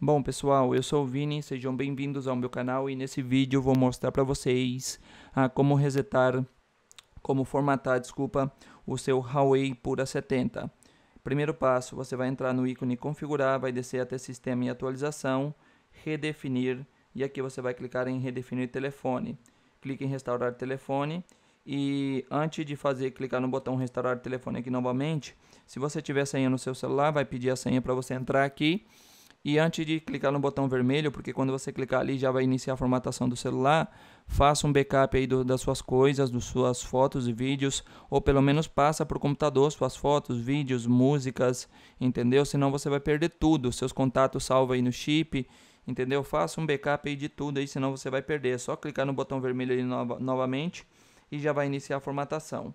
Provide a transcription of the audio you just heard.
Bom pessoal, eu sou o Vini, sejam bem-vindos ao meu canal e nesse vídeo vou mostrar para vocês ah, como resetar, como formatar, desculpa, o seu Huawei Pura 70. Primeiro passo, você vai entrar no ícone configurar, vai descer até sistema e atualização, redefinir e aqui você vai clicar em redefinir telefone. Clique em restaurar telefone e antes de fazer, clicar no botão restaurar telefone aqui novamente, se você tiver senha no seu celular, vai pedir a senha para você entrar aqui e antes de clicar no botão vermelho, porque quando você clicar ali já vai iniciar a formatação do celular, faça um backup aí do, das suas coisas, das suas fotos e vídeos, ou pelo menos passa para o computador suas fotos, vídeos, músicas, entendeu? Senão você vai perder tudo, seus contatos salvos aí no chip, entendeu? Faça um backup aí de tudo aí, senão você vai perder. É só clicar no botão vermelho ali no novamente e já vai iniciar a formatação.